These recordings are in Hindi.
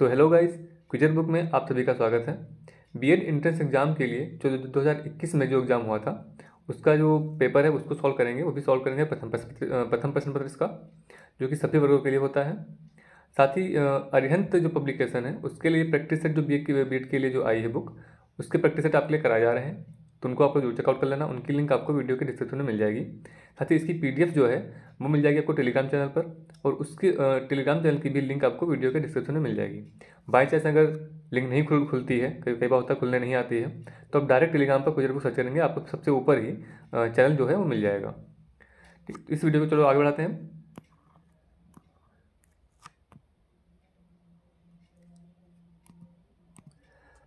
सो हेलो गाइस क्विजन बुक में आप सभी का स्वागत है बीएड एंट्रेंस एग्ज़ाम के लिए जो 2021 में जो एग्ज़ाम हुआ था उसका जो पेपर है उसको सॉल्व करेंगे वो भी सॉल्व करेंगे प्रथम प्रथम प्रश्न पत्र इसका जो कि सभी वर्गों के लिए होता है साथ ही अरिहंत जो पब्लिकेशन है उसके लिए प्रैक्टिस सेट जो बी एड के लिए जो आई है बुक उसके प्रैक्टिस सेट आपके लिए कराए जा रहे हैं तो उनको आप लोग चेकआउट कर लेना उनकी लिंक आपको वीडियो के डिस्क्रिप्शन में मिल जाएगी साथ ही इसकी पी जो है वो मिल जाएगी आपको टेलीग्राम चैनल पर और उसके टेलीग्राम चैनल की भी लिंक आपको वीडियो के डिस्क्रिप्शन में मिल जाएगी बाई चांस अगर लिंक नहीं खुल खुलती है कई कई बार होता खुलने नहीं आती है तो आप डायरेक्ट टेलीग्राम पर कुछ ना कुछ सर्च करेंगे आपको सबसे ऊपर ही चैनल जो है वो मिल जाएगा इस वीडियो को चलो आगे बढ़ाते हैं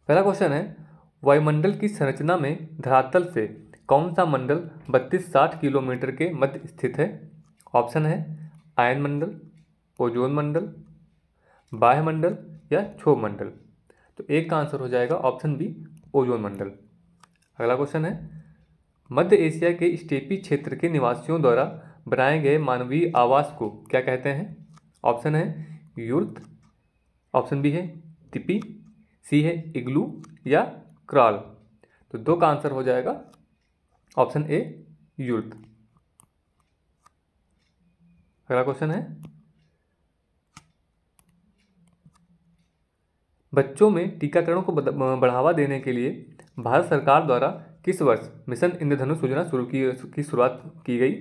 पहला क्वेश्चन है वायुमंडल की संरचना में धरातल से कौन सा मंडल बत्तीस साठ किलोमीटर के मध्य स्थित है ऑप्शन है आयन मंडल ओजोन मंडल बाह्य मंडल या क्षोभ मंडल तो एक का आंसर हो जाएगा ऑप्शन बी ओजोन मंडल अगला क्वेश्चन है मध्य एशिया के स्टेपी क्षेत्र के निवासियों द्वारा बनाए गए मानवीय आवास को क्या कहते हैं ऑप्शन है यूर्थ ऑप्शन बी है तिपी सी है इग्लू या क्राल तो दो का आंसर हो जाएगा ऑप्शन ए यूथ अगला क्वेश्चन है बच्चों में टीकाकरण को बढ़ावा देने के लिए भारत सरकार द्वारा किस वर्ष मिशन इंद्रधनुष योजना शुरू की की शुरुआत की गई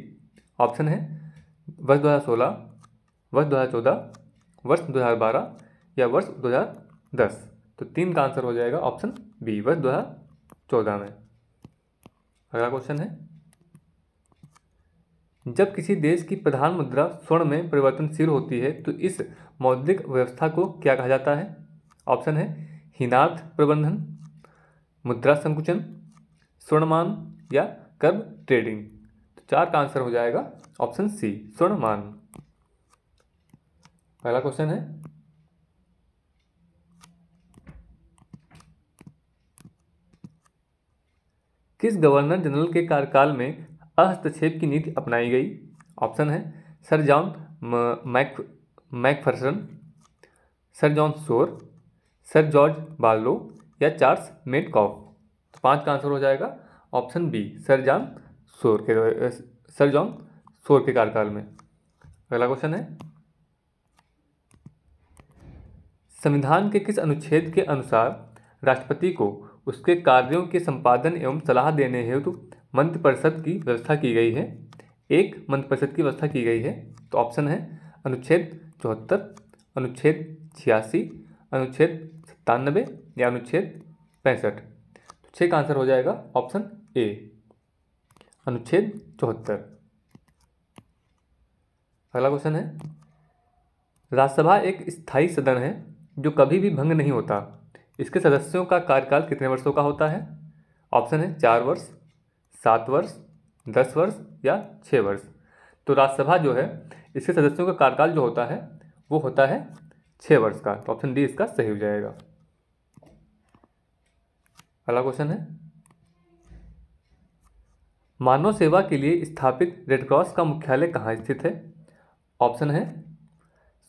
ऑप्शन है वर्ष 2016, वर्ष 2014, वर्ष 2012 या वर्ष 2010 तो तीन का आंसर हो जाएगा ऑप्शन बी वर्ष दो हज़ार चौदह में अगला क्वेश्चन है जब किसी देश की प्रधान मुद्रा स्वर्ण में परिवर्तनशील होती है तो इस मौद्रिक व्यवस्था को क्या कहा जाता है ऑप्शन है हिनार्थ प्रबंधन मुद्रा संकुचन स्वर्णमान या कर्ब ट्रेडिंग तो चार का आंसर हो जाएगा ऑप्शन सी स्वर्णमान पहला क्वेश्चन है किस गवर्नर जनरल के कार्यकाल में हस्तक्षेप की नीति अपनाई गई ऑप्शन है sir John Mac Macpherson sir John Shore sir George Barlow या चार्ल्स मेटकॉफ तो पाँच का आंसर हो जाएगा ऑप्शन बी सर जॉन सोर के सर जॉन सोर के कार्यकाल में अगला क्वेश्चन है संविधान के किस अनुच्छेद के अनुसार राष्ट्रपति को उसके कार्यों के संपादन एवं सलाह देने हेतु मंत्र परिषद की व्यवस्था की गई है एक मंत्रिपरिषद की व्यवस्था की गई है तो ऑप्शन है अनुच्छेद चौहत्तर अनुच्छेद छियासी अनुच्छेद सत्तानबे या अनुच्छेद पैंसठ तो छः का आंसर हो जाएगा ऑप्शन ए अनुच्छेद चौहत्तर अगला क्वेश्चन है राज्यसभा एक स्थायी सदन है जो कभी भी भंग नहीं होता इसके सदस्यों का कार्यकाल कितने वर्षों का होता है ऑप्शन है चार वर्ष सात वर्ष दस वर्ष या छः वर्ष तो राज्यसभा जो है इसके सदस्यों का कार्यकाल जो होता है वो होता है छः वर्ष का तो ऑप्शन डी इसका सही हो जाएगा अगला क्वेश्चन है मानव सेवा के लिए स्थापित रेडक्रॉस का मुख्यालय कहाँ स्थित है ऑप्शन है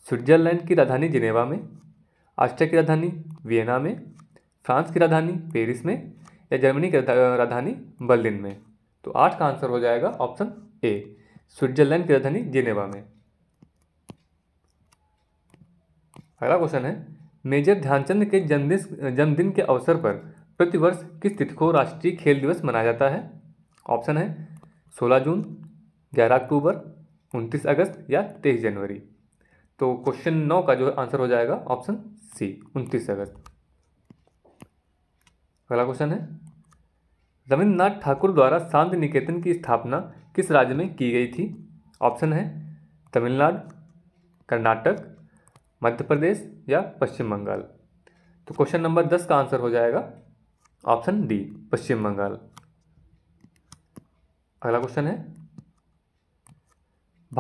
स्विट्जरलैंड की राजधानी जिनेवा में ऑस्ट्रिया की राजधानी वियना में फ्रांस की राजधानी पेरिस में या जर्मनी की राजधानी बर्लिन में तो आठ का आंसर हो जाएगा ऑप्शन ए स्विट्जरलैंड की राजधानी जिनेवा में अगला क्वेश्चन है मेजर ध्यानचंद के जन्मदिन जन्मदिन के अवसर पर प्रतिवर्ष किस तिथि को राष्ट्रीय खेल दिवस मनाया जाता है ऑप्शन है 16 जून 11 अक्टूबर 29 अगस्त या 23 जनवरी तो क्वेश्चन नौ का जो आंसर हो जाएगा ऑप्शन सी उनतीस अगस्त अगला क्वेश्चन है रविन्द्रनाथ ठाकुर द्वारा शांति निकेतन की स्थापना किस राज्य में की गई थी ऑप्शन है तमिलनाडु कर्नाटक मध्य प्रदेश या पश्चिम बंगाल तो क्वेश्चन नंबर दस का आंसर हो जाएगा ऑप्शन डी पश्चिम बंगाल अगला क्वेश्चन है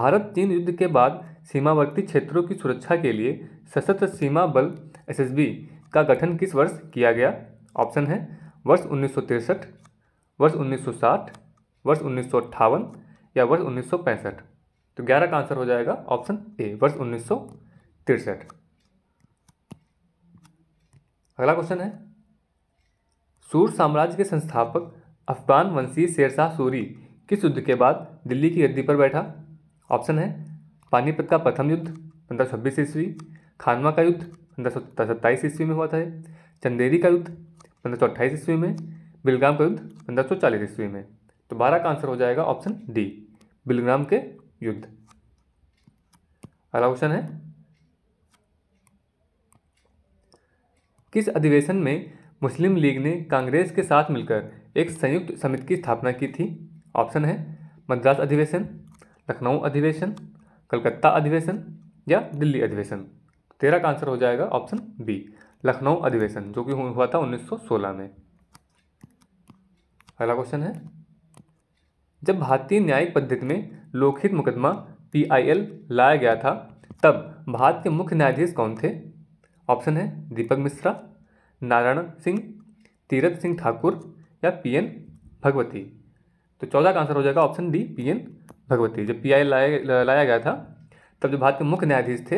भारत चीन युद्ध के बाद सीमावर्ती क्षेत्रों की सुरक्षा के लिए सशस्त्र सीमा बल एस का गठन किस वर्ष किया गया ऑप्शन है वर्ष उन्नीस वर्ष 1960, वर्ष उन्नीस या वर्ष उन्नीस तो ग्यारह का आंसर हो जाएगा ऑप्शन ए वर्ष उन्नीस अगला क्वेश्चन है सूर साम्राज्य के संस्थापक अफगान वंशी शेरशाह सूरी किस युद्ध के बाद दिल्ली की गद्दी पर बैठा ऑप्शन है पानीपत का प्रथम युद्ध पंद्रह छब्बीस ईस्वी खानवा का युद्ध पंद्रह सत्ताईस ईस्वी में हुआ था चंदेरी का युद्ध पंद्रह सौ अट्ठाईस ईस्वी में बिलग्राम का युद्ध पंद्रह सौ चालीस ईस्वी में तो बारह का आंसर हो जाएगा ऑप्शन डी बिलग्राम के युद्ध अगला क्वेश्चन है किस अधिवेशन में मुस्लिम लीग ने कांग्रेस के साथ मिलकर एक संयुक्त समिति की स्थापना की थी ऑप्शन है मद्रास अधिवेशन लखनऊ अधिवेशन कलकत्ता अधिवेशन या दिल्ली अधिवेशन तेरह का आंसर हो जाएगा ऑप्शन बी लखनऊ अधिवेशन जो कि हुआ था 1916 में अगला क्वेश्चन है जब भारतीय न्यायिक पद्धति में लोकहित मुकदमा पीआईएल लाया गया था तब भारत के मुख्य न्यायाधीश कौन थे ऑप्शन है दीपक मिश्रा नारायण सिंह तीरथ सिंह ठाकुर या पीएन भगवती तो चौदह का आंसर हो जाएगा ऑप्शन डी पीएन भगवती जब पीआई लाया लाया गया था तब जो भारत के मुख्य न्यायाधीश थे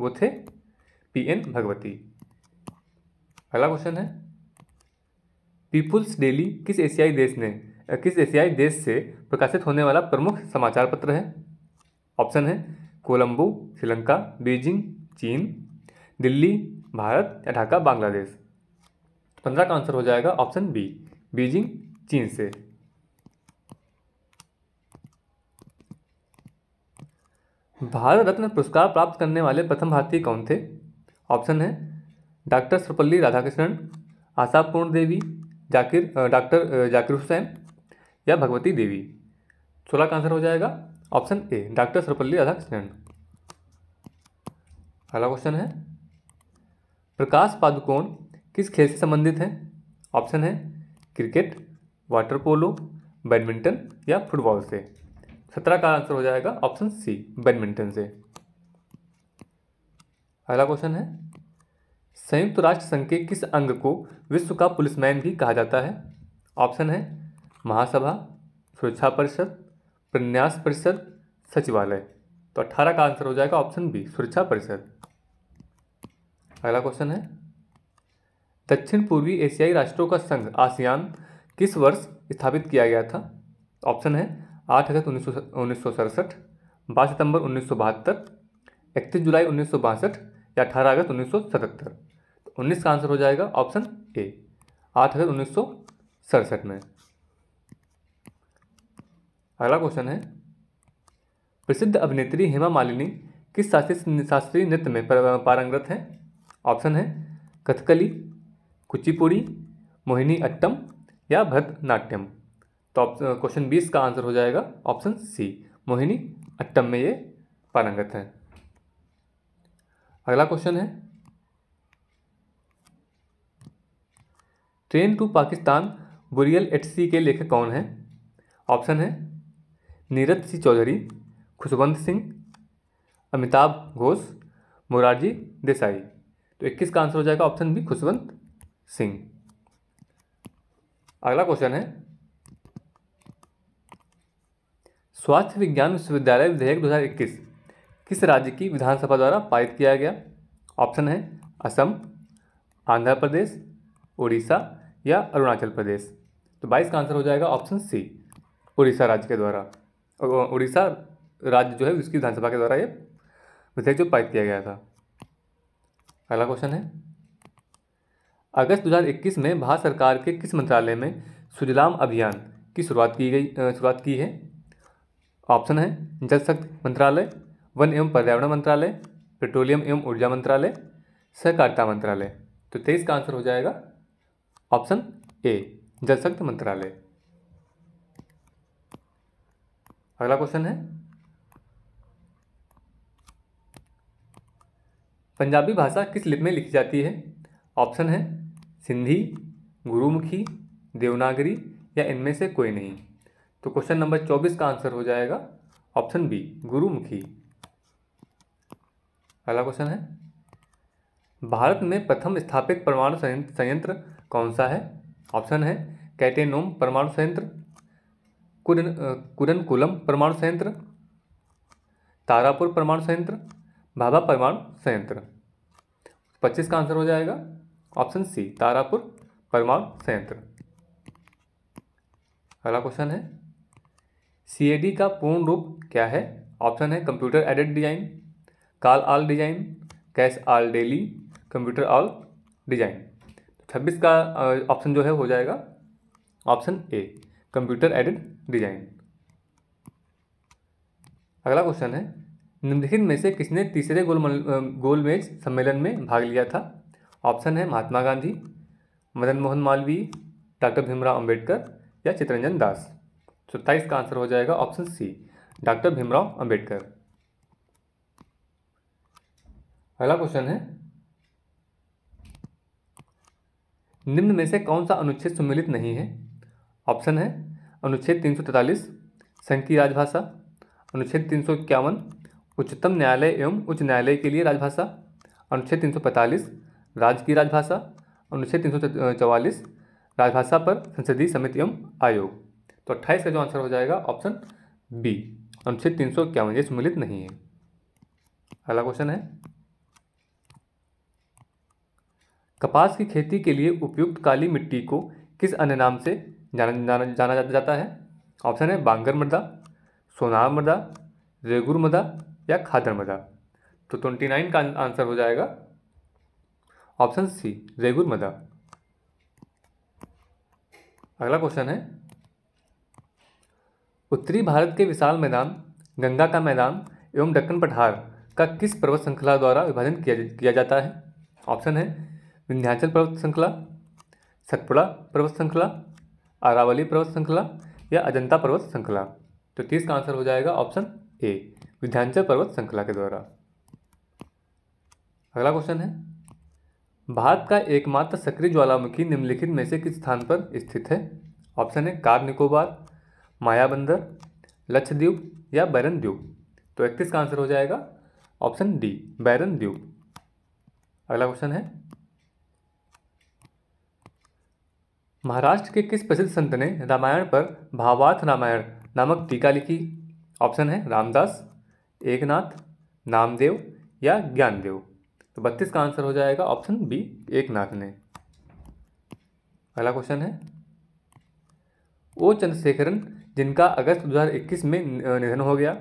वो थे पी एन भगवती अगला क्वेश्चन है पीपुल्स डेली किस एशियाई देश ने किस एशियाई देश से प्रकाशित होने वाला प्रमुख समाचार पत्र है ऑप्शन है कोलंबो श्रीलंका बीजिंग चीन दिल्ली भारत या ढाका बांग्लादेश तो पंद्रह का आंसर हो जाएगा ऑप्शन बी बीजिंग चीन से भारत रत्न पुरस्कार प्राप्त करने वाले प्रथम भारतीय कौन थे ऑप्शन है doctor Sarvepalli Radhakrishnan Ashapurna Devi Zakir doctor Zakir Hussain या भगवती देवी सोलह का आंसर हो जाएगा option A doctor Sarvepalli Radhakrishnan अगला क्वेश्चन है प्रकाश पादुकोण किस खेल से संबंधित हैं ऑप्शन है क्रिकेट वाटर पोलो बैडमिंटन या फुटबॉल से सत्रह का आंसर हो जाएगा ऑप्शन सी बैडमिंटन से अगला क्वेश्चन है संयुक्त राष्ट्र संघ के किस अंग को विश्व का पुलिसमैन भी कहा जाता है ऑप्शन है महासभा सुरक्षा परिषद प्रन्यास परिषद सचिवालय तो अट्ठारह का आंसर हो जाएगा ऑप्शन बी सुरक्षा परिषद अगला क्वेश्चन है दक्षिण पूर्वी एशियाई राष्ट्रों का संघ आसियान किस वर्ष स्थापित किया गया था ऑप्शन है आठ अगस्त उन्नीस सौ उन्नीस सौ सड़सठ बाईस सितंबर उन्नीस सौ बहत्तर इकतीस जुलाई उन्नीस सौ बासठ या अठारह अगस्त उन्नीस सौ सतहत्तर तो उन्नीस का आंसर हो जाएगा ऑप्शन ए आठ अगस्त उन्नीस सौ सड़सठ में अगला क्वेश्चन है प्रसिद्ध अभिनेत्री हेमा मालिनी किस शास्त्रीय शास्त्रीय नृत्य में पारंगत हैं ऑप्शन है कथकली कुचिपुड़ी मोहिनी अट्टम या भरतनाट्यम तो क्वेश्चन बीस का आंसर हो जाएगा ऑप्शन सी मोहिनी अट्टम में ये पारंगत है अगला क्वेश्चन है train to Pakistan burial at sea के लेखक कौन है ऑप्शन है नीरज सिंह चौधरी खुशवंत सिंह अमिताभ घोष मोरारजी देसाई तो 21 का आंसर हो जाएगा ऑप्शन बी खुशवंत सिंह अगला क्वेश्चन है स्वास्थ्य विज्ञान विश्वविद्यालय विधेयक 2021 किस राज्य की विधानसभा द्वारा पारित किया गया ऑप्शन है असम आंध्र प्रदेश उड़ीसा या अरुणाचल प्रदेश तो बाईस का आंसर हो जाएगा ऑप्शन सी उड़ीसा राज्य के द्वारा उड़ीसा राज्य जो है उसकी विधानसभा के द्वारा ये विधेयक जो पारित किया गया था अगला क्वेश्चन है अगस्त 2021 में भारत सरकार के किस मंत्रालय में सुजलाम अभियान की शुरुआत की गई शुरुआत की है ऑप्शन है जल शक्ति मंत्रालय वन एवं पर्यावरण मंत्रालय पेट्रोलियम एवं ऊर्जा मंत्रालय सहकारिता मंत्रालय तो तेईस का आंसर हो जाएगा ऑप्शन ए जल शक्ति मंत्रालय अगला क्वेश्चन है पंजाबी भाषा किस लिपि में लिखी जाती है ऑप्शन है सिंधी गुरुमुखी देवनागरी या इनमें से कोई नहीं तो क्वेश्चन नंबर चौबीस का आंसर हो जाएगा ऑप्शन बी गुरुमुखी अगला क्वेश्चन है भारत में प्रथम स्थापित परमाणु संयंत्र कौन सा है ऑप्शन है कैटेनोम परमाणु संयंत्र कुरनकुलम परमाणु संयंत्र तारापुर परमाणु संयंत्र भाभा परमाणु संयंत्र पच्चीस का आंसर हो जाएगा ऑप्शन सी तारापुर परमाणु संयंत्र अगला क्वेश्चन है सी का पूर्ण रूप क्या है ऑप्शन है computer aided design call all design cash all daily computer all design छब्बीस का ऑप्शन जो है हो जाएगा option A computer aided design अगला क्वेश्चन है निम्नलिखित में से किसने तीसरे गोल गोलमेज सम्मेलन में भाग लिया था ऑप्शन है महात्मा गांधी मदन मोहन मालवीय डॉक्टर भीमराव अंबेडकर या चितरंजन दास सत्ताईस का आंसर हो जाएगा option C doctor Bhimrao Ambedkar अगला क्वेश्चन है निम्न में से कौन सा अनुच्छेद सम्मिलित नहीं है ऑप्शन है अनुच्छेद तीन सौ तैतालीस संघ की राजभाषा अनुच्छेद तीन सौ इक्यावन उच्चतम न्यायालय एवं उच्च न्यायालय के लिए राजभाषा अनुच्छेद तीन सौ पैंतालीस राज्य की राजभाषा अनुच्छेद तीन सौ चौवालीस राजभाषा पर संसदीय समिति एवं आयोग तो अट्ठाईस का जो आंसर हो जाएगा ऑप्शन बी अनुच्छेद तीन सौ इक्यावन ये सम्मिलित नहीं है अगला क्वेश्चन है कपास की खेती के लिए उपयुक्त काली मिट्टी को किस अन्य नाम से जाना जाना, जाना जाता है ऑप्शन है बांगर मृदा सोनार मृदा रेगुर मृदा या खादर मृदा तो ट्वेंटी नाइन का आंसर हो जाएगा ऑप्शन सी रेगुर मृदा अगला क्वेश्चन है उत्तरी भारत के विशाल मैदान गंगा का मैदान एवं डक्कन पठार का किस पर्वत श्रृंखला द्वारा विभाजन किया किया जाता है ऑप्शन है विंध्याचल पर्वत श्रृंखला सतपुड़ा पर्वत श्रृंखला अरावली पर्वत श्रृंखला या अजंता पर्वत श्रृंखला तो तीस का आंसर हो जाएगा ऑप्शन ए विंध्याचल पर्वत श्रृंखला के द्वारा अगला क्वेश्चन है भारत का एकमात्र सक्रिय ज्वालामुखी निम्नलिखित में से किस स्थान पर स्थित है ऑप्शन है कार निकोबार मायाबंदर लक्षद्वीप या बैरन द्वीप तो इकतीस का आंसर हो जाएगा ऑप्शन डी बैरन द्वीप अगला क्वेश्चन है महाराष्ट्र के किस प्रसिद्ध संत ने रामायण पर भावार्थ रामायण नामक टीका लिखी ऑप्शन है रामदास एकनाथ नामदेव या ज्ञानदेव तो बत्तीस का आंसर हो जाएगा ऑप्शन बी एकनाथ ने अगला क्वेश्चन है ओ चंद्रशेखरन जिनका अगस्त 2021 में निधन हो गया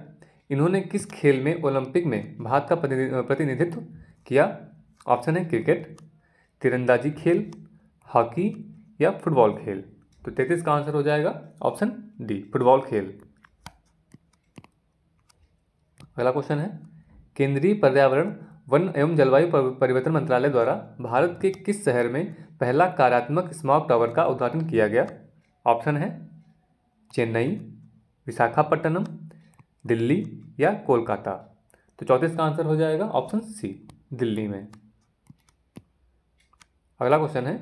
इन्होंने किस खेल में ओलंपिक में भारत का प्रतिनिधित्व किया ऑप्शन है क्रिकेट तिरंदाजी खेल हॉकी या फुटबॉल खेल तो तैतीस का आंसर हो जाएगा ऑप्शन डी फुटबॉल खेल अगला क्वेश्चन है केंद्रीय पर्यावरण वन एवं जलवायु परिवर्तन मंत्रालय द्वारा भारत के किस शहर में पहला कार्यात्मक स्मॉक टावर का उद्घाटन किया गया ऑप्शन है चेन्नई विशाखापट्टनम दिल्ली या कोलकाता तो चौथे इसका आंसर हो जाएगा ऑप्शन सी दिल्ली में अगला क्वेश्चन है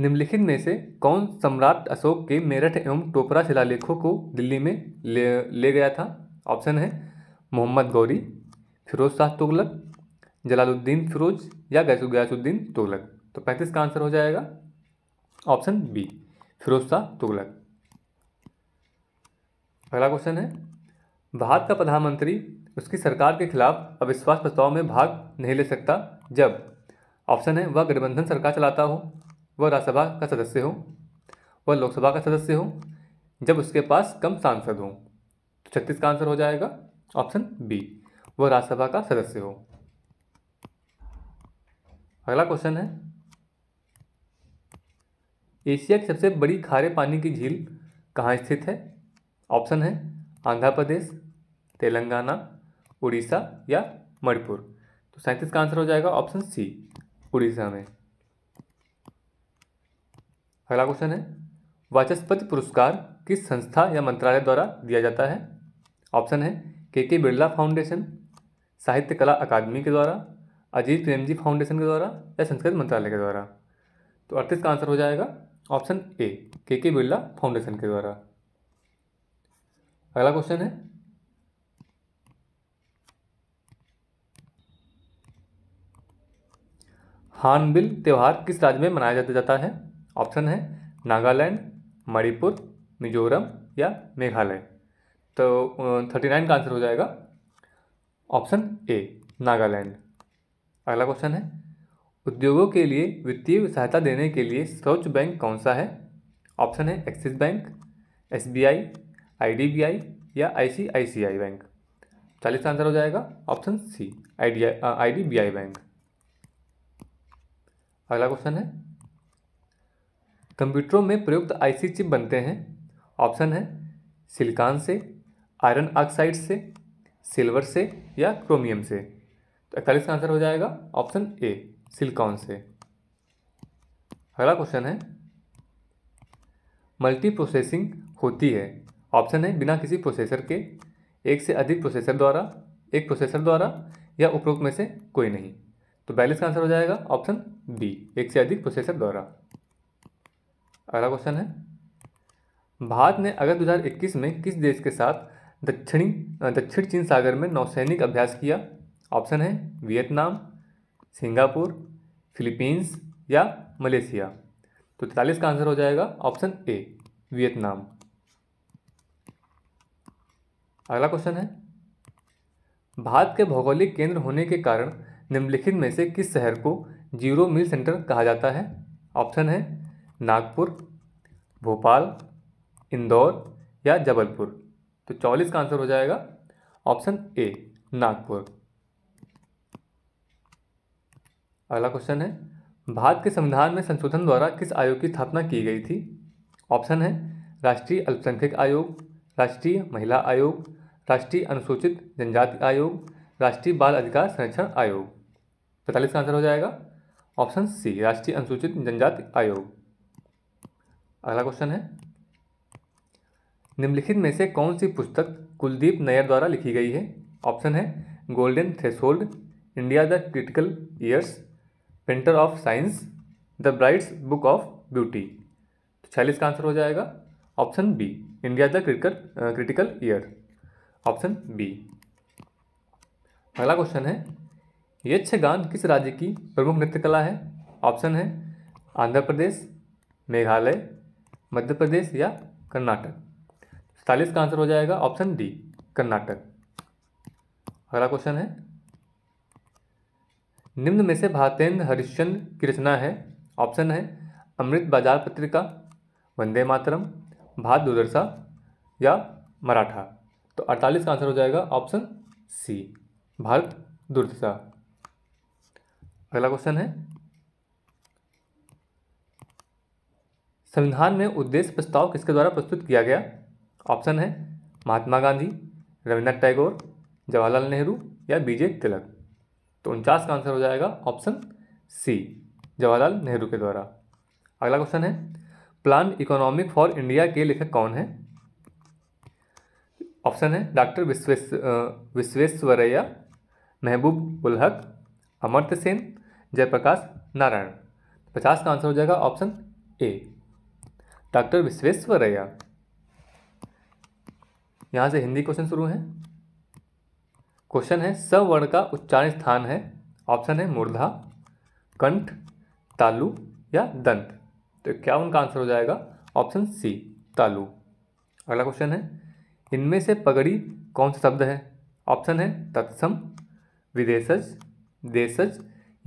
निम्नलिखित में से कौन सम्राट अशोक के मेरठ एवं टोपरा शिलालेखों को दिल्ली में ले ले गया था ऑप्शन है मोहम्मद गौरी फिरोज शाह तुगलक जलालुद्दीन फिरोज या गैसुद्दीन तुगलक तो पैंतीस का आंसर हो जाएगा ऑप्शन बी फिरोज शाह तुगलक अगला क्वेश्चन है भारत का प्रधानमंत्री उसकी सरकार के खिलाफ अविश्वास प्रस्ताव में भाग नहीं ले सकता जब ऑप्शन है वह गठबंधन सरकार चलाता हो वह राज्यसभा का सदस्य हो वह लोकसभा का सदस्य हो जब उसके पास कम सांसद हों तो छत्तीस का आंसर हो जाएगा ऑप्शन बी वह राज्यसभा का सदस्य हो अगला क्वेश्चन है एशिया की सबसे बड़ी खारे पानी की झील कहाँ स्थित है ऑप्शन है आंध्र प्रदेश तेलंगाना उड़ीसा या मणिपुर तो सैंतीस का आंसर हो जाएगा ऑप्शन सी उड़ीसा में अगला क्वेश्चन है वाचस्पति पुरस्कार किस संस्था या मंत्रालय द्वारा दिया जाता है ऑप्शन है के के बिरला फाउंडेशन साहित्य कला अकादमी के द्वारा अजीत प्रेमजी फाउंडेशन के द्वारा या संस्कृत मंत्रालय के द्वारा तो अड़तीस का आंसर हो जाएगा ऑप्शन ए के के बिरला फाउंडेशन के द्वारा अगला क्वेश्चन है हार्नबिल त्यौहार किस राज्य में मनाया जाता जाता है ऑप्शन है नागालैंड मणिपुर मिजोरम या मेघालय तो थर्टी नाइन का आंसर हो जाएगा ऑप्शन ए नागालैंड अगला क्वेश्चन है उद्योगों के लिए वित्तीय सहायता देने के लिए सर्वोच्च बैंक कौन सा है ऑप्शन है Axis Bank S B I I D B I या I C I C I bank चालीस आंसर हो जाएगा option C I D I D B I bank अगला क्वेश्चन है कंप्यूटरों में प्रयुक्त आईसी चिप बनते हैं ऑप्शन है सिलिकॉन से आयरन ऑक्साइड से सिल्वर से या क्रोमियम से तो इकतालीस का आंसर हो जाएगा ऑप्शन ए सिलिकॉन से अगला क्वेश्चन है मल्टी प्रोसेसिंग होती है ऑप्शन है बिना किसी प्रोसेसर के एक से अधिक प्रोसेसर द्वारा एक प्रोसेसर द्वारा या उपरोक्त में से कोई नहीं तो बैलेंस का आंसर हो जाएगा ऑप्शन बी एक से अधिक प्रोसेसर द्वारा अगला क्वेश्चन है भारत ने अगस्त 2021 में किस देश के साथ दक्षिणी दक्षिण चीन सागर में नौसैनिक अभ्यास किया ऑप्शन है वियतनाम सिंगापुर फिलीपींस या मलेशिया तो तैतालीस का आंसर हो जाएगा ऑप्शन ए वियतनाम अगला क्वेश्चन है भारत के भौगोलिक केंद्र होने के कारण निम्नलिखित में से किस शहर को जीरो मिल सेंटर कहा जाता है ऑप्शन है नागपुर भोपाल इंदौर या जबलपुर तो चौलीस का आंसर हो जाएगा ऑप्शन ए नागपुर अगला क्वेश्चन है भारत के संविधान में संशोधन द्वारा किस आयोग की स्थापना की गई थी ऑप्शन है राष्ट्रीय अल्पसंख्यक आयोग राष्ट्रीय महिला आयोग राष्ट्रीय अनुसूचित जनजाति आयोग राष्ट्रीय बाल अधिकार संरक्षण आयोग पैंतालीस का आंसर हो जाएगा ऑप्शन सी राष्ट्रीय अनुसूचित जनजाति आयोग अगला क्वेश्चन है निम्नलिखित में से कौन सी पुस्तक कुलदीप नायर द्वारा लिखी गई है ऑप्शन है golden threshold India the critical years printer of science the bride's book of beauty तो छियालीस का आंसर हो जाएगा option B India the critical critical year option B अगला क्वेश्चन है यक्षगान किस राज्य की प्रमुख नृत्य कला है ऑप्शन है आंध्र प्रदेश मेघालय मध्य प्रदेश या कर्नाटक सैतालीस का आंसर हो जाएगा ऑप्शन डी कर्नाटक अगला क्वेश्चन है निम्न में से भारतेंद्र हरिश्चंद्र की रचना है ऑप्शन है अमृत बाजार पत्रिका वंदे मातरम भारत दुदर्शा या मराठा तो अड़तालीस का आंसर हो जाएगा ऑप्शन सी भारत दुर्दशा अगला क्वेश्चन है संविधान में उद्देश्य प्रस्ताव किसके द्वारा प्रस्तुत किया गया ऑप्शन है महात्मा गांधी रविन्द्रनाथ टैगोर जवाहरलाल नेहरू या बीजे तिलक तो उनचास का आंसर हो जाएगा ऑप्शन सी जवाहरलाल नेहरू के द्वारा अगला क्वेश्चन है प्लान इकोनॉमिक फॉर इंडिया के लेखक कौन है ऑप्शन है डॉक्टर विश्वेश विश्वेश्वरैया महबूब उल हक अमर्त्य सेन जयप्रकाश नारायण पचास का आंसर हो जाएगा ऑप्शन ए डॉक्टर विश्वेश्वरैया यहाँ से हिंदी क्वेश्चन शुरू हैं क्वेश्चन है सवर्ण का उच्चारण स्थान है ऑप्शन है मुर्धा कंठ तालु या दंत तो क्या उनका आंसर हो जाएगा ऑप्शन सी तालु अगला क्वेश्चन है इनमें से पगड़ी कौन सा शब्द है ऑप्शन है तत्सम विदेशज देशज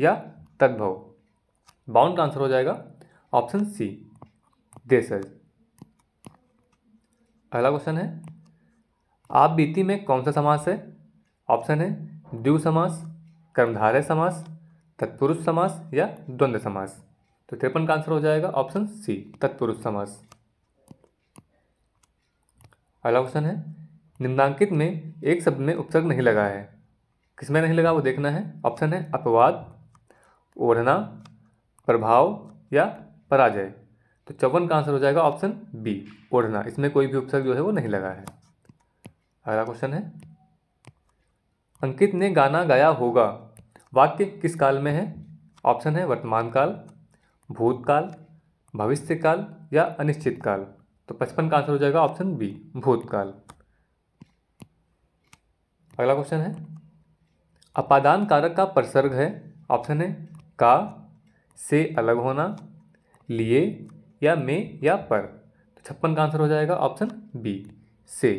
या तद्भव बाउंड का आंसर हो जाएगा ऑप्शन सी देशज अगला क्वेश्चन है आप बीती में कौन सा समास है ऑप्शन है द्यू समास कर्मधारय समास तत्पुरुष समास या द्वंद्व समास तो तिरपन का आंसर हो जाएगा ऑप्शन सी तत्पुरुष समास अगला क्वेश्चन है निम्नांकित में एक शब्द में उपसर्ग नहीं लगा है किसमें नहीं लगा वो देखना है ऑप्शन है अपवाद ओढ़ना प्रभाव या पराजय तो चौवन का आंसर हो जाएगा ऑप्शन बी ओढ़ना इसमें कोई भी उपसर्ग जो है वो नहीं लगा है अगला क्वेश्चन है अंकित ने गाना गाया होगा वाक्य किस काल में है ऑप्शन है वर्तमान काल भूतकाल भविष्यकाल या अनिश्चित काल तो पचपन का आंसर हो जाएगा ऑप्शन बी भूतकाल अगला क्वेश्चन है अपादान कारक का प्रसर्ग है ऑप्शन है का से अलग होना लिए या में या पर तो छप्पन का आंसर हो जाएगा ऑप्शन बी से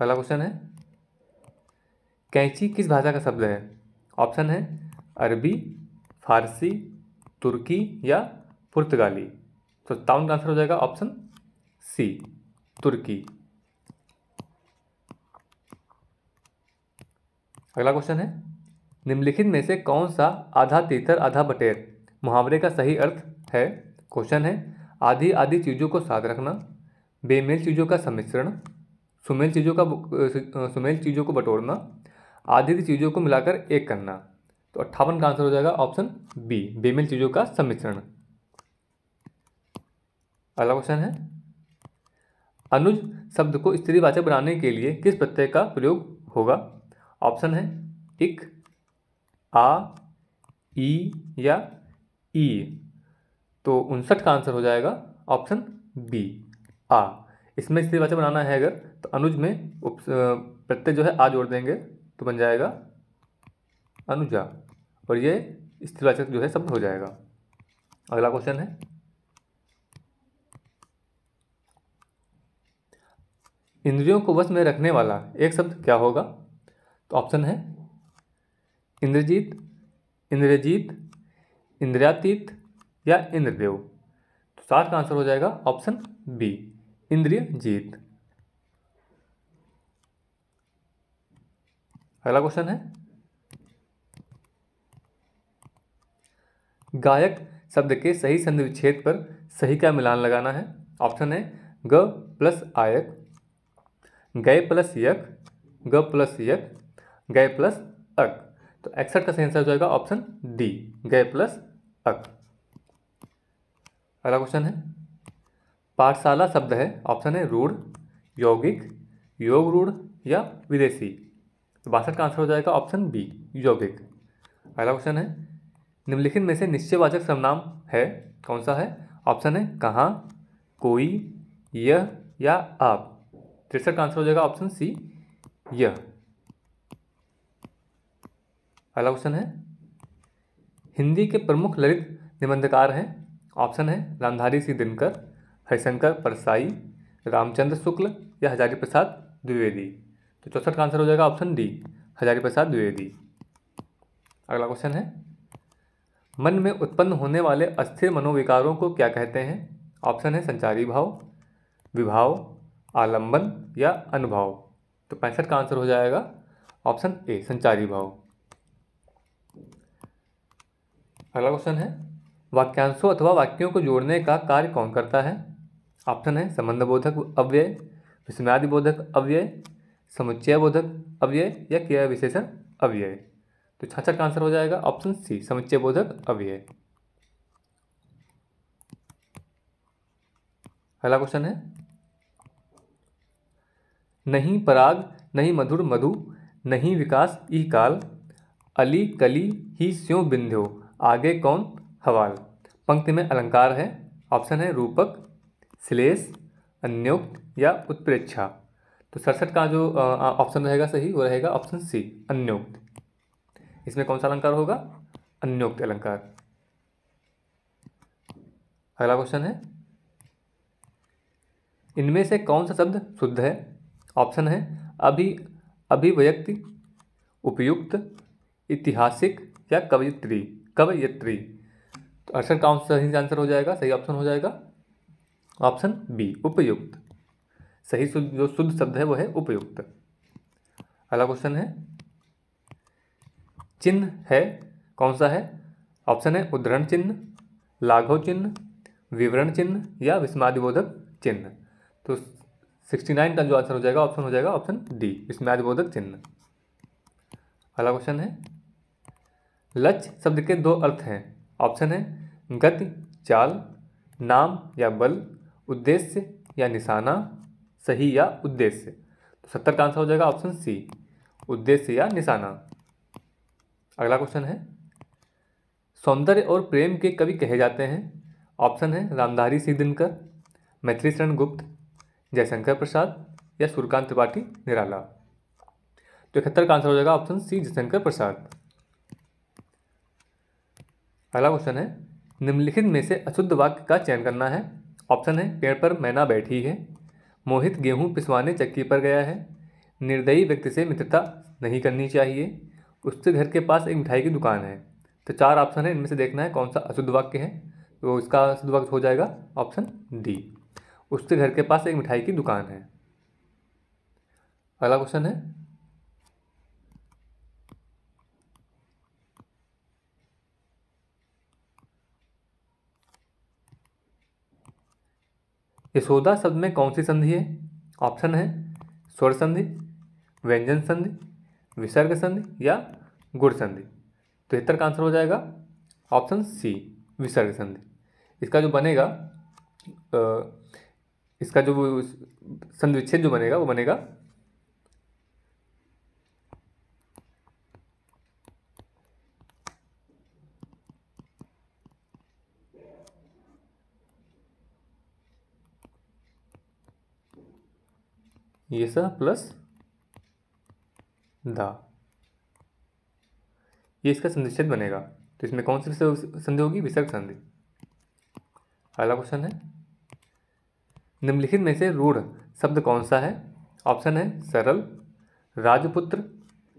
अगला क्वेश्चन है कैंची किस भाषा का शब्द है ऑप्शन है अरबी फारसी तुर्की या पुर्तगाली तो ताउन का आंसर हो जाएगा ऑप्शन सी तुर्की अगला क्वेश्चन है निम्नलिखित में से कौन सा आधा तीतर आधा बटेर मुहावरे का सही अर्थ है क्वेश्चन है आधी आधी चीज़ों को साथ रखना बेमेल चीज़ों का सम्मिश्रण सुमेल चीज़ों का सुमेल चीज़ों को बटोरना आधी आधी चीज़ों को मिलाकर एक करना तो अट्ठावन का आंसर हो जाएगा ऑप्शन बी बेमेल चीज़ों का सम्मिश्रण अगला क्वेश्चन है अनुज शब्द को स्त्रीवाचक बनाने के लिए किस प्रत्यय का प्रयोग होगा ऑप्शन है इक आ ई या ई तो उनसठ का आंसर हो जाएगा ऑप्शन बी आ इसमें स्त्रीवाचक बनाना है अगर तो अनुज में प्रत्यय जो है आ जोड़ देंगे तो बन जाएगा अनुजा और ये स्त्रीवाचक जो है शब्द हो जाएगा अगला क्वेश्चन है इंद्रियों को वश में रखने वाला एक शब्द क्या होगा तो ऑप्शन है इंद्रजीत इंद्रजीत इंद्रियातीत या इंद्रदेव तो साठ का आंसर हो जाएगा ऑप्शन बी इंद्रिय जीत अगला क्वेश्चन है गायक शब्द के सही संधि विच्छेद पर सही का मिलान लगाना है ऑप्शन है ग प्लस आयक गय प्लस यक ग प्लस यक गय प्लस अक तो एक्सठ का सही आंसर जाएगा ऑप्शन डी गय प्लस अक अगला क्वेश्चन है पाठशाला शब्द है ऑप्शन है रूढ़ यौगिक योग रूढ़ या विदेशी तो बासठ का आंसर हो जाएगा ऑप्शन बी यौगिक अगला क्वेश्चन है निम्नलिखित में से निश्चयवाचक सर्वनाम है कौन सा है ऑप्शन है कहाँ कोई यह या आप तिरसठ का आंसर हो जाएगा ऑप्शन सी यह अगला क्वेश्चन है हिंदी के प्रमुख ललित निबंधकार हैं ऑप्शन है रामधारी सिंह दिनकर हरिशंकर परसाई रामचंद्र शुक्ल या हजारी प्रसाद द्विवेदी तो चौसठ का आंसर हो जाएगा ऑप्शन डी हजारी प्रसाद द्विवेदी अगला क्वेश्चन है मन में उत्पन्न होने वाले अस्थिर मनोविकारों को क्या कहते हैं ऑप्शन है संचारी भाव विभाव आलंबन या अनुभव तो पैंसठ का आंसर हो जाएगा ऑप्शन ए संचारी भाव अगला क्वेश्चन है वाक्यांशों अथवा वाक्यों को जोड़ने का कार्य कौन करता है ऑप्शन है संबंधबोधक अव्यय बोधक अव्यय समुच्चय बोधक अव्यय या क्रिया विशेषण अव्यय तो छाछठ का आंसर हो जाएगा ऑप्शन सी समुच्चय बोधक अव्यय अगला क्वेश्चन है नहीं पराग नहीं मधुर मधु नहीं विकास ई काल अली कली ही स्यों बिंध्यो आगे कौन हवाल पंक्ति में अलंकार है ऑप्शन है रूपक श्लेष अन्योक्त या उत्प्रेक्षा तो सड़सठ का जो ऑप्शन रहेगा सही वो रहेगा ऑप्शन सी अन्योक्त इसमें कौन सा अलंकार होगा अन्योक्त अलंकार अगला क्वेश्चन है इनमें से कौन सा शब्द शुद्ध है ऑप्शन है अभि अभिव्यक्ति उपयुक्त ऐतिहासिक या कवयित्री कवयित्री तो अड़सठ का सही आंसर हो जाएगा सही ऑप्शन हो जाएगा ऑप्शन बी उपयुक्त सही शुद्ध जो शुद्ध शब्द है वो है उपयुक्त अगला क्वेश्चन है चिन्ह है कौन सा है ऑप्शन है उद्धरण चिन्ह लाघव चिन्ह विवरण चिन्ह या विस्मादिबोधक चिन्ह तो सिक्सटी नाइन का जो आंसर हो जाएगा ऑप्शन हो जाएगा ऑप्शन डी विस्मादिबोधक चिन्ह अगला क्वेश्चन है लक्ष्य शब्द के दो अर्थ हैं ऑप्शन है गति चाल नाम या बल उद्देश्य या निशाना सही या उद्देश्य तो सत्तर का आंसर हो जाएगा ऑप्शन सी उद्देश्य या निशाना अगला क्वेश्चन है सौंदर्य और प्रेम के कवि कहे जाते हैं ऑप्शन है रामधारी सिंह दिनकर मैथिली शरण गुप्त जयशंकर प्रसाद या सूर्यकांत त्रिपाठी निराला तो इकहत्तर का आंसर हो जाएगा ऑप्शन सी जयशंकर प्रसाद अगला क्वेश्चन है निम्नलिखित में से अशुद्ध वाक्य का चयन करना है ऑप्शन है पेड़ पर मैना बैठी है मोहित गेहूं पिसवाने चक्की पर गया है निर्दयी व्यक्ति से मित्रता नहीं करनी चाहिए उसके घर के पास एक मिठाई की दुकान है तो चार ऑप्शन है इनमें से देखना है कौन सा अशुद्ध वाक्य है तो इसका अशुद्ध वाक्य हो जाएगा ऑप्शन डी उसके घर के पास एक मिठाई की दुकान है अगला क्वेश्चन है यशोदा शब्द में कौन सी संधि है ऑप्शन है स्वर संधि व्यंजन संधि विसर्ग संधि या गुड़ संधि तो इतर का आंसर हो जाएगा ऑप्शन सी विसर्ग संधि इसका जो बनेगा इसका जो संधि विच्छेद जो बनेगा वो बनेगा ये सा प्लस दा ये इसका संधिच्छेद बनेगा तो इसमें कौन सी संधि होगी विसर्ग संधि अगला क्वेश्चन है निम्नलिखित में से रूढ़ शब्द कौन सा है ऑप्शन है सरल राजपुत्र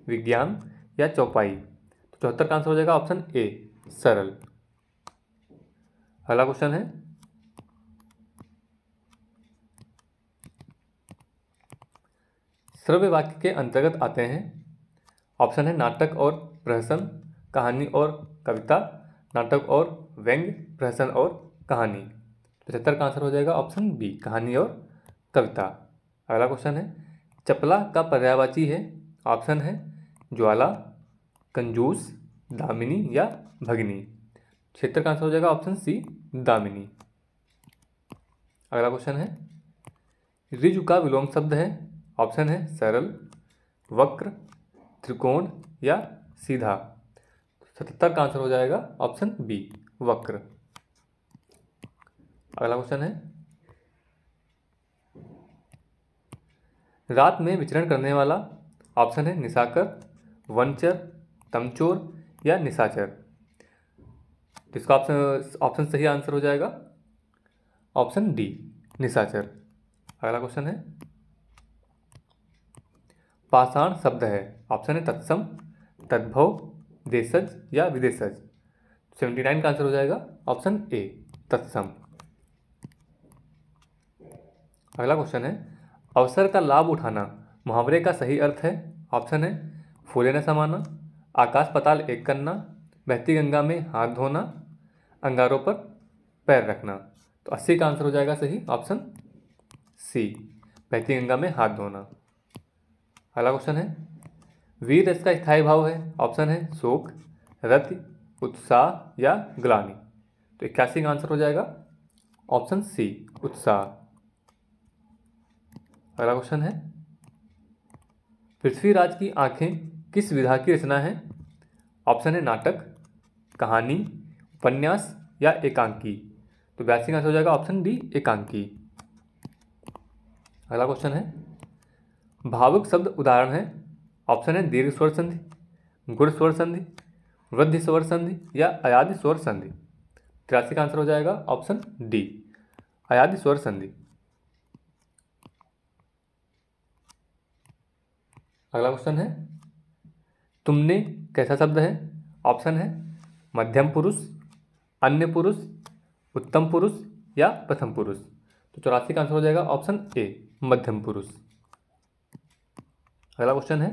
विज्ञान या चौपाई तो चौहत्तर का आंसर हो जाएगा ऑप्शन ए सरल अगला क्वेश्चन है श्रव्य वाक्य के अंतर्गत आते हैं ऑप्शन है नाटक और प्रहसन कहानी और कविता नाटक और व्यंग प्रहसन और कहानी पचहत्तर का आंसर हो जाएगा ऑप्शन बी कहानी और कविता अगला क्वेश्चन है चपला का पर्यावाची है ऑप्शन है ज्वाला कंजूस दामिनी या भगनी क्षेत्र का आंसर हो जाएगा ऑप्शन सी दामिनी अगला क्वेश्चन है रिजु का विलोम शब्द है ऑप्शन है सरल वक्र त्रिकोण या सीधा सतहत्तर तो का आंसर हो जाएगा ऑप्शन बी वक्र अगला क्वेश्चन है रात में विचरण करने वाला ऑप्शन है निशाकर वनचर तमचोर या निशाचर तो इसका ऑप्शन ऑप्शन सही आंसर हो जाएगा ऑप्शन डी निशाचर अगला क्वेश्चन है पाषाण शब्द है ऑप्शन है तत्सम तद्भव देशज या विदेशज सेवेंटी नाइन का आंसर हो जाएगा ऑप्शन ए तत्सम अगला क्वेश्चन है अवसर का लाभ उठाना मुहावरे का सही अर्थ है ऑप्शन है फूले न समाना आकाश पताल एक करना बहती गंगा में हाथ धोना अंगारों पर पैर रखना तो अस्सी का आंसर हो जाएगा सही ऑप्शन सी बहती गंगा में हाथ धोना अगला क्वेश्चन है वीर रस का स्थायी भाव है ऑप्शन है शोक रति उत्साह या ग्लानी तो इक्यासी का आंसर हो जाएगा ऑप्शन सी उत्साह अगला क्वेश्चन है पृथ्वीराज की आंखें किस विधा की रचना है ऑप्शन है नाटक कहानी उपन्यास या एकांकी तो बयासी का आंसर हो जाएगा ऑप्शन डी एकांकी अगला क्वेश्चन है भावुक शब्द उदाहरण है ऑप्शन है दीर्घ स्वर संधि गुड़ स्वर संधि वृद्धि स्वर संधि या अयाधि स्वर संधि तिरासी का आंसर हो जाएगा ऑप्शन डी अयाधि स्वर संधि अगला क्वेश्चन है तुमने कैसा शब्द है ऑप्शन है मध्यम पुरुष अन्य पुरुष उत्तम पुरुष या प्रथम पुरुष तो चौरासी का आंसर हो जाएगा ऑप्शन ए मध्यम पुरुष अगला क्वेश्चन है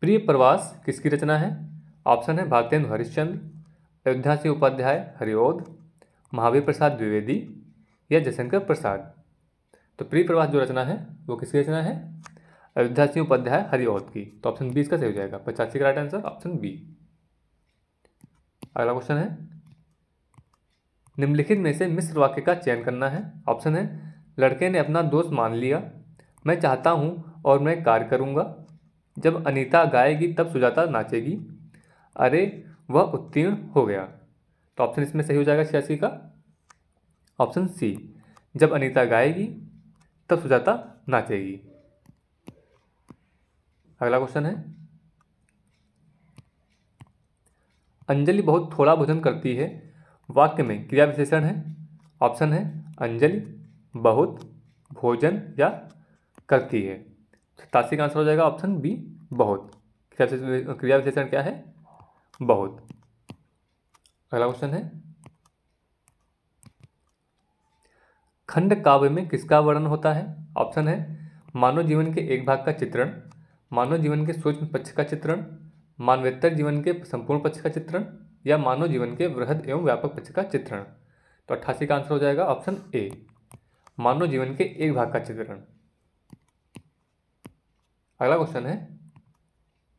प्रिय प्रवास किसकी रचना है ऑप्शन है भारतेंद्र हरिश्चंद्र अयोध्या से उपाध्याय हरिओद महावीर प्रसाद द्विवेदी या जयशंकर प्रसाद तो प्रिय प्रवास जो रचना है वो किसकी रचना है अयोध्या से उपाध्याय हरिओद की तो ऑप्शन बी इसका सही हो जाएगा पचासी का राइट आंसर ऑप्शन बी अगला क्वेश्चन है निम्नलिखित में से मिश्र वाक्य का चयन करना है ऑप्शन है लड़के ने अपना दोस्त मान लिया मैं चाहता हूँ और मैं कार्य करूँगा जब अनीता गाएगी तब सुजाता नाचेगी अरे वह उत्तीर्ण हो गया तो ऑप्शन इसमें सही हो जाएगा छियासी का ऑप्शन सी जब अनीता गाएगी तब सुजाता नाचेगी अगला क्वेश्चन है अंजलि बहुत थोड़ा भोजन करती है वाक्य में क्रिया विशेषण है ऑप्शन है अंजलि बहुत भोजन या करती है तासी का आंसर हो जाएगा ऑप्शन बी बहुत क्रिया विशेषण क्या है बहुत अगला क्वेश्चन है खंड काव्य में किसका वर्णन होता है ऑप्शन है मानव जीवन के एक भाग का चित्रण मानव जीवन के सूक्ष्म पक्ष का चित्रण मानवेत्तर जीवन के संपूर्ण पक्ष का चित्रण या मानव जीवन के वृहद एवं व्यापक पक्ष का चित्रण तो अट्ठासी का आंसर हो जाएगा ऑप्शन ए मानव जीवन के एक भाग का चित्रण अगला क्वेश्चन है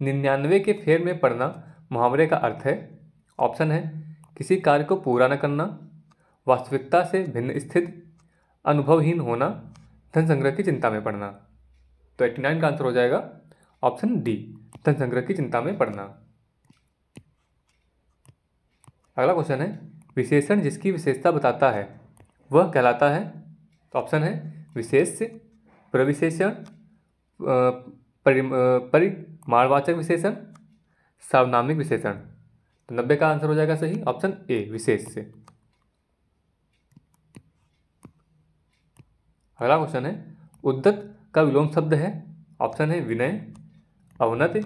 निन्यानवे के फेर में पढ़ना मुहावरे का अर्थ है ऑप्शन है किसी कार्य को पूरा न करना वास्तविकता से भिन्न स्थित अनुभवहीन होना धन संग्रह की चिंता में पड़ना तो एट्टी का आंसर हो जाएगा ऑप्शन डी धन संग्रह की चिंता में पड़ना अगला क्वेश्चन है विशेषण जिसकी विशेषता बताता है वह कहलाता है तो ऑप्शन है विशेष प्रविशेषण परिमाणवाचक विशेषण सार्वनामिक विशेषण तो नब्बे का आंसर हो जाएगा सही ऑप्शन ए विशेष से अगला क्वेश्चन है उद्दत का विलोम शब्द है ऑप्शन है विनय अवनत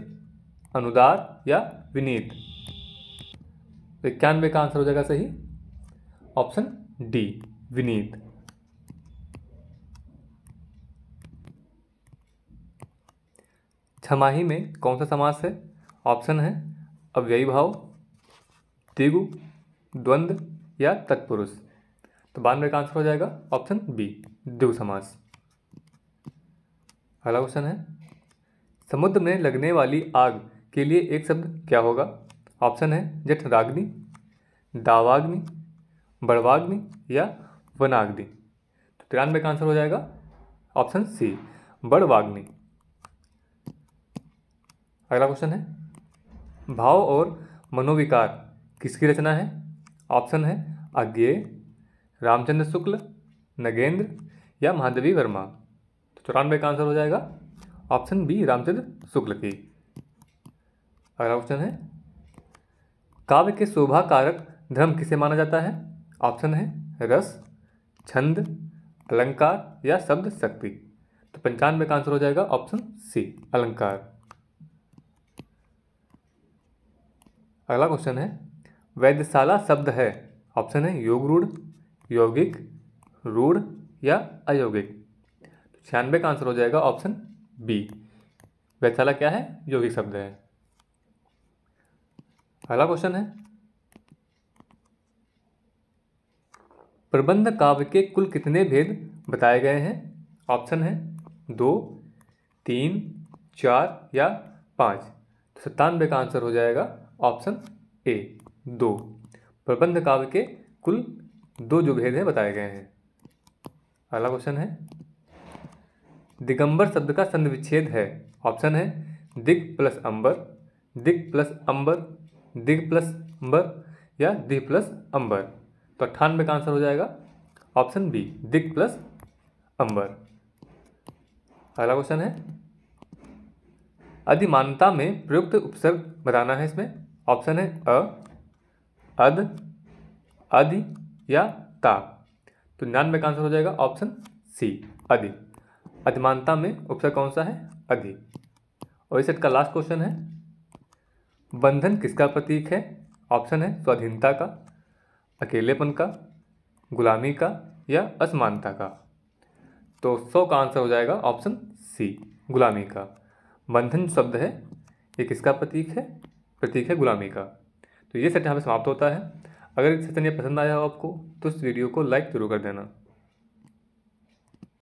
अनुदार या विनीत तो इक्यानवे का आंसर हो जाएगा सही ऑप्शन डी विनीत छमाही में कौन सा समास है ऑप्शन है अव्ययी भाव तिगु द्वंद्व या तत्पुरुष तो बानवे का आंसर हो जाएगा ऑप्शन बी द्विगु समास अगला क्वेश्चन है समुद्र में लगने वाली आग के लिए एक शब्द क्या होगा ऑप्शन है जठराग्नि दावाग्नि बड़वाग्नि या वनाग्नि तो तिरानवे का आंसर हो जाएगा ऑप्शन सी बड़वाग्नि अगला क्वेश्चन है भाव और मनोविकार किसकी रचना है ऑप्शन है अज्ञे रामचंद्र शुक्ल नगेंद्र या महादेवी वर्मा तो चौरानवे का आंसर हो जाएगा ऑप्शन बी रामचंद्र शुक्ल की अगला क्वेश्चन है काव्य के शोभा कारक धर्म किसे माना जाता है ऑप्शन है रस छंद अलंकार या शब्द शक्ति तो पंचानवे का आंसर हो जाएगा ऑप्शन सी अलंकार अगला क्वेश्चन है वैद्यशाला शब्द है ऑप्शन है योग रूढ़ यौगिक रूढ़ या अयोगिक तो छियानवे का आंसर हो जाएगा ऑप्शन बी वैद्यशाला क्या है यौगिक शब्द है अगला क्वेश्चन है प्रबंध काव्य के कुल कितने भेद बताए गए हैं ऑप्शन है दो तीन चार या पाँच तो सत्तानवे का आंसर हो जाएगा ऑप्शन ए दो प्रबंध काव्य के कुल दो जो भेद हैं बताए गए हैं अगला क्वेश्चन है दिगंबर शब्द का संधि विच्छेद है ऑप्शन है दिग प्लस अंबर दिग प्लस अंबर दिग प्लस अंबर या दि प्लस अंबर तो अट्ठानबे का आंसर हो जाएगा ऑप्शन बी दिग प्लस अंबर अगला क्वेश्चन है अधिमानता में प्रयुक्त उपसर्ग बताना है इसमें ऑप्शन है अ अद अधि या ता तो नान में आंसर हो जाएगा ऑप्शन सी अधि अधिमानता में ऑप्शन कौन सा है अधि और इस सेट का लास्ट क्वेश्चन है बंधन किसका प्रतीक है ऑप्शन है स्वाधीनता का अकेलेपन का गुलामी का या असमानता का तो सौ का आंसर हो जाएगा ऑप्शन सी गुलामी का बंधन शब्द है ये किसका प्रतीक है प्रतीक है गुलामी का तो ये सेट यहाँ पर समाप्त होता है अगर इस सेशन ये पसंद आया हो आपको तो इस वीडियो को लाइक जरूर कर देना